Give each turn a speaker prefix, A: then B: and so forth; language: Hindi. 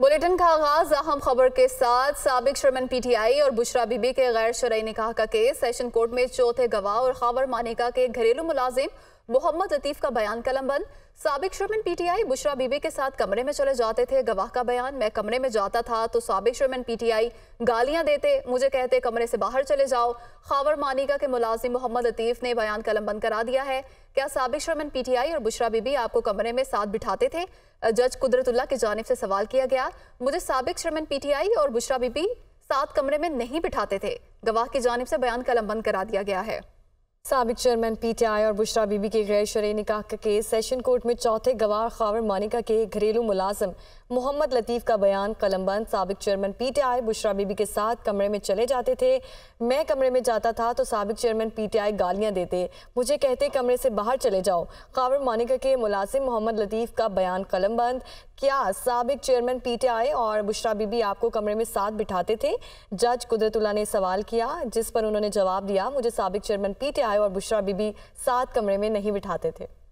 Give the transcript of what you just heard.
A: बुलेटिन का आगाज अहम खबर के साथ सबक शर्मन पीटीआई और बुशरा बीबी के गैर शरा निकाह का केस सेशन कोर्ट में चौथे गवाह और खबर मानिका के घरेलू मुलाजिम मोहम्मद लतीफ़ का बयान कलम बंद सबक टी पीटीआई बुशरा बीबी के साथ कमरे में चले जाते थे गवाह का बयान मैं कमरे में जाता था तो सबक टी पीटीआई गालियां देते मुझे कहते कमरे से बाहर चले जाओ खावर मानिका के मुलाजिम मोहम्मद लतीफ़ ने बयान कलम बंद करा दिया है क्या सबक टी पीटीआई और बुशरा बीबी आपको कमरे में साथ बिठाते थे जज कुदरतुल्ला की जानब से सवाल किया गया मुझे सबक टी पीटीआई और बुशरा बीबी साथ कमरे में नहीं बिठाते थे गवाह की जानब से बयान कलम बंद करा दिया गया है
B: सबक चेयरमैन पी टी आई और बुशरा बीबी के गैर शरा निकाह का केस सेशन कोर्ट में चौथे गवाह खावर मानिका के घरेलू मुलाजिम मोहम्मद लतीफ़ का बयान कलमबंद सबक chairman P T I Bushra Bibi के साथ कमरे में चले जाते थे मैं कमरे में जाता था तो सबक चेयरमैन पी टी आई गालियाँ देते मुझे कहते कमरे से बाहर चले जाओ खावर मानिका के मुलाजिम मोहम्मद लतीफ़ का बयान कलमबंद क्या सबक चेयरमैन पी टी आई और बुशरा बीबी आपको कमरे में साथ बिठाते थे जज कुदरतुल्ला ने सवाल किया जिस पर उन्होंने जवाब दिया मुझे सबक चेयरमैन पी टी आई और बुशरा बीबी सात कमरे में नहीं बिठाते थे